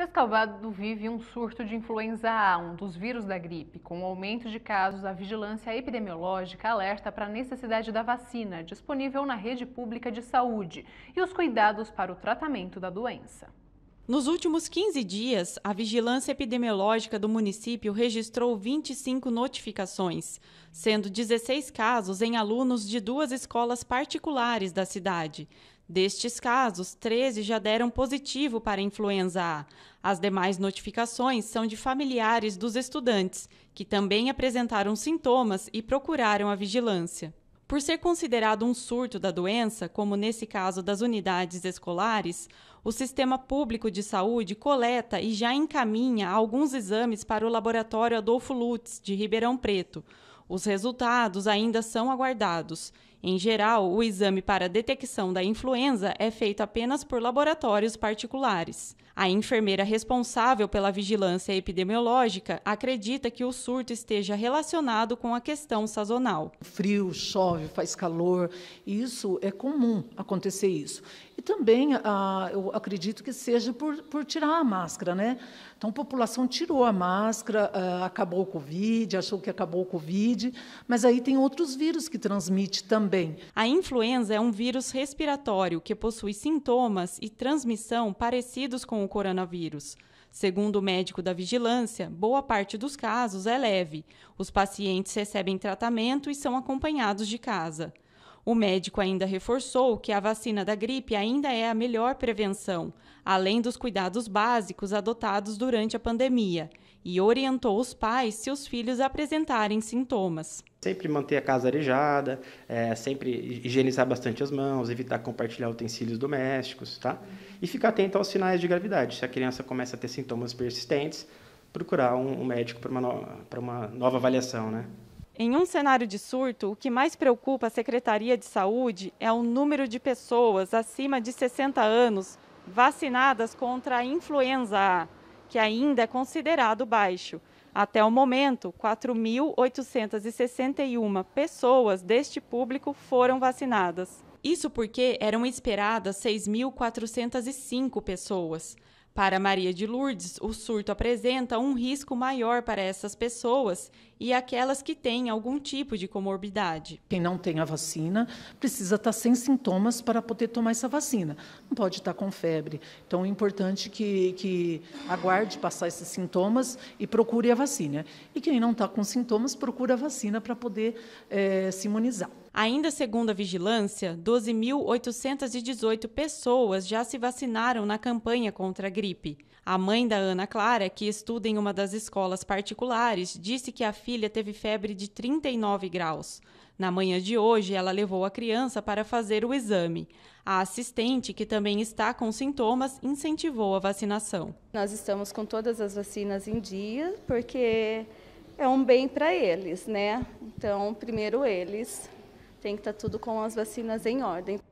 Descalvado vive um surto de influenza A, um dos vírus da gripe. Com o aumento de casos, a vigilância epidemiológica alerta para a necessidade da vacina disponível na rede pública de saúde e os cuidados para o tratamento da doença. Nos últimos 15 dias, a vigilância epidemiológica do município registrou 25 notificações, sendo 16 casos em alunos de duas escolas particulares da cidade. Destes casos, 13 já deram positivo para influenza A. As demais notificações são de familiares dos estudantes, que também apresentaram sintomas e procuraram a vigilância. Por ser considerado um surto da doença, como nesse caso das unidades escolares, o sistema público de saúde coleta e já encaminha alguns exames para o laboratório Adolfo Lutz, de Ribeirão Preto. Os resultados ainda são aguardados. Em geral, o exame para detecção da influenza é feito apenas por laboratórios particulares. A enfermeira responsável pela vigilância epidemiológica acredita que o surto esteja relacionado com a questão sazonal. Frio, chove, faz calor, isso é comum acontecer isso. E também ah, eu acredito que seja por, por tirar a máscara, né? Então a população tirou a máscara, ah, acabou o Covid, achou que acabou o Covid, mas aí tem outros vírus que transmite também. A influenza é um vírus respiratório que possui sintomas e transmissão parecidos com o coronavírus. Segundo o médico da vigilância, boa parte dos casos é leve. Os pacientes recebem tratamento e são acompanhados de casa. O médico ainda reforçou que a vacina da gripe ainda é a melhor prevenção, além dos cuidados básicos adotados durante a pandemia, e orientou os pais se os filhos apresentarem sintomas. Sempre manter a casa arejada, é, sempre higienizar bastante as mãos, evitar compartilhar utensílios domésticos, tá? E ficar atento aos sinais de gravidade. Se a criança começa a ter sintomas persistentes, procurar um, um médico para uma, no, uma nova avaliação, né? Em um cenário de surto, o que mais preocupa a Secretaria de Saúde é o número de pessoas acima de 60 anos vacinadas contra a influenza A, que ainda é considerado baixo. Até o momento, 4.861 pessoas deste público foram vacinadas. Isso porque eram esperadas 6.405 pessoas. Para Maria de Lourdes, o surto apresenta um risco maior para essas pessoas e aquelas que têm algum tipo de comorbidade. Quem não tem a vacina precisa estar tá sem sintomas para poder tomar essa vacina. Não pode estar tá com febre. Então é importante que, que aguarde passar esses sintomas e procure a vacina. E quem não está com sintomas, procura a vacina para poder é, se imunizar. Ainda segundo a vigilância, 12.818 pessoas já se vacinaram na campanha contra a gripe. A mãe da Ana Clara, que estuda em uma das escolas particulares, disse que a filha teve febre de 39 graus. Na manhã de hoje, ela levou a criança para fazer o exame. A assistente, que também está com sintomas, incentivou a vacinação. Nós estamos com todas as vacinas em dia, porque é um bem para eles, né? Então, primeiro eles, tem que estar tá tudo com as vacinas em ordem.